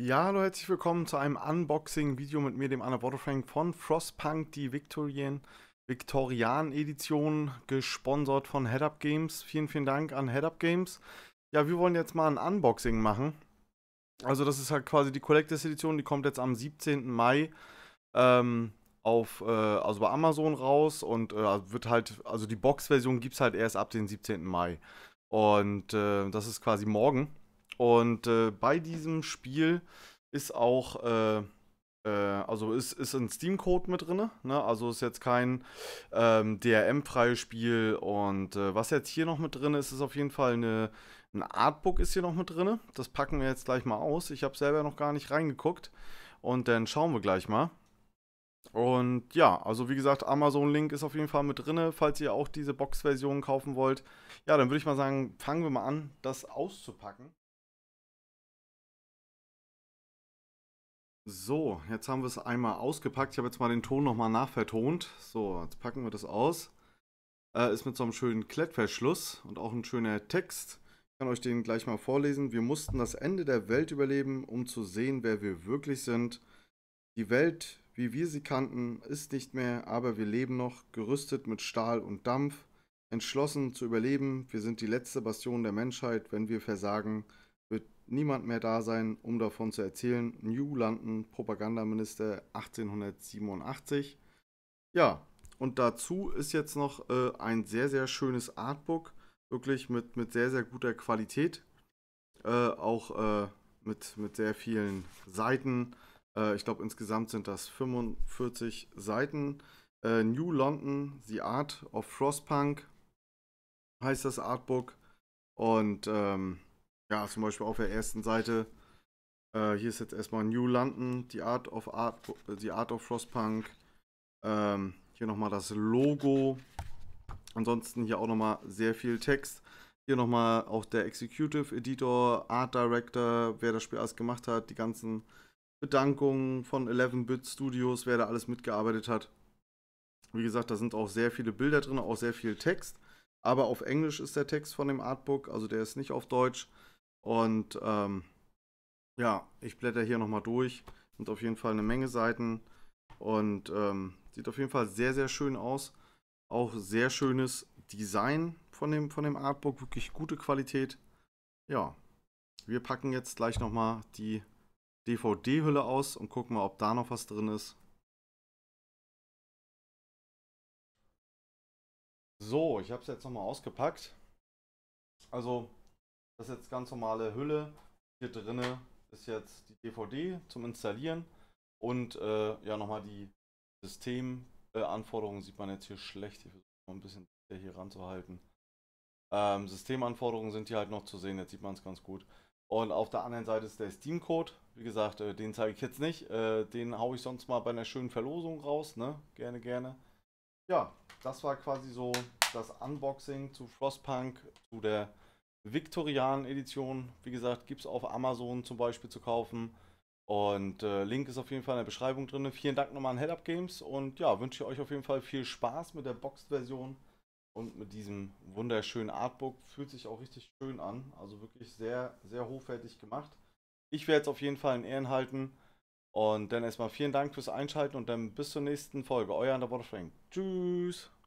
Ja, hallo, herzlich willkommen zu einem Unboxing-Video mit mir, dem Anna Frank von Frostpunk, die Victorian, Victorian Edition, gesponsert von Headup Games. Vielen, vielen Dank an Headup Games. Ja, wir wollen jetzt mal ein Unboxing machen. Also das ist halt quasi die Collectors Edition, die kommt jetzt am 17. Mai ähm, auf, äh, also bei Amazon raus und äh, wird halt, also die Box-Version gibt es halt erst ab dem 17. Mai. Und äh, das ist quasi morgen. Und äh, bei diesem Spiel ist auch, äh, äh, also ist, ist ein Steam-Code mit drin. Ne? Also ist jetzt kein ähm, DRM-freies Spiel. Und äh, was jetzt hier noch mit drin ist, ist auf jeden Fall eine, ein Artbook ist hier noch mit drin. Das packen wir jetzt gleich mal aus. Ich habe selber noch gar nicht reingeguckt. Und dann schauen wir gleich mal. Und ja, also wie gesagt, Amazon-Link ist auf jeden Fall mit drin, falls ihr auch diese Box-Version kaufen wollt. Ja, dann würde ich mal sagen, fangen wir mal an, das auszupacken. So, jetzt haben wir es einmal ausgepackt. Ich habe jetzt mal den Ton nochmal nachvertont. So, jetzt packen wir das aus. Äh, ist mit so einem schönen Klettverschluss und auch ein schöner Text. Ich kann euch den gleich mal vorlesen. Wir mussten das Ende der Welt überleben, um zu sehen, wer wir wirklich sind. Die Welt, wie wir sie kannten, ist nicht mehr, aber wir leben noch, gerüstet mit Stahl und Dampf, entschlossen zu überleben. Wir sind die letzte Bastion der Menschheit. Wenn wir versagen, wird niemand mehr da sein, um davon zu erzählen. New London, Propagandaminister 1887. Ja, und dazu ist jetzt noch äh, ein sehr, sehr schönes Artbook, wirklich mit, mit sehr, sehr guter Qualität, äh, auch äh, mit, mit sehr vielen Seiten. Äh, ich glaube, insgesamt sind das 45 Seiten. Äh, New London, The Art of Frostpunk heißt das Artbook. Und ähm, ja, zum Beispiel auf der ersten Seite. Äh, hier ist jetzt erstmal New London, die Art of Art, die Art of Frostpunk. Ähm, hier nochmal das Logo. Ansonsten hier auch nochmal sehr viel Text. Hier nochmal auch der Executive Editor, Art Director, wer das Spiel alles gemacht hat, die ganzen Bedankungen von 11-Bit Studios, wer da alles mitgearbeitet hat. Wie gesagt, da sind auch sehr viele Bilder drin, auch sehr viel Text. Aber auf Englisch ist der Text von dem Artbook, also der ist nicht auf Deutsch. Und ähm, ja, ich blätter hier nochmal durch. Sind auf jeden Fall eine Menge Seiten. Und ähm, sieht auf jeden Fall sehr, sehr schön aus. Auch sehr schönes Design von dem, von dem Artbook. Wirklich gute Qualität. Ja, wir packen jetzt gleich nochmal die DVD-Hülle aus und gucken mal, ob da noch was drin ist. So, ich habe es jetzt nochmal ausgepackt. Also das ist jetzt ganz normale Hülle. Hier drinne ist jetzt die DVD zum Installieren und äh, ja nochmal die Systemanforderungen sieht man jetzt hier schlecht. Ich versuche mal ein bisschen hier ranzuhalten. Ähm, Systemanforderungen sind hier halt noch zu sehen, jetzt sieht man es ganz gut. Und auf der anderen Seite ist der Steam-Code. Wie gesagt, äh, den zeige ich jetzt nicht. Äh, den haue ich sonst mal bei einer schönen Verlosung raus. Ne? Gerne, gerne. Ja, das war quasi so das Unboxing zu Frostpunk, zu der Viktorian-Edition, wie gesagt, gibt es auf Amazon zum Beispiel zu kaufen. Und äh, Link ist auf jeden Fall in der Beschreibung drin. Vielen Dank nochmal an Head Up Games und ja, wünsche ich euch auf jeden Fall viel Spaß mit der Boxed-Version und mit diesem wunderschönen Artbook. Fühlt sich auch richtig schön an. Also wirklich sehr, sehr hochwertig gemacht. Ich werde es auf jeden Fall in Ehren halten. Und dann erstmal vielen Dank fürs Einschalten und dann bis zur nächsten Folge. Euer Underwater Frank. Tschüss.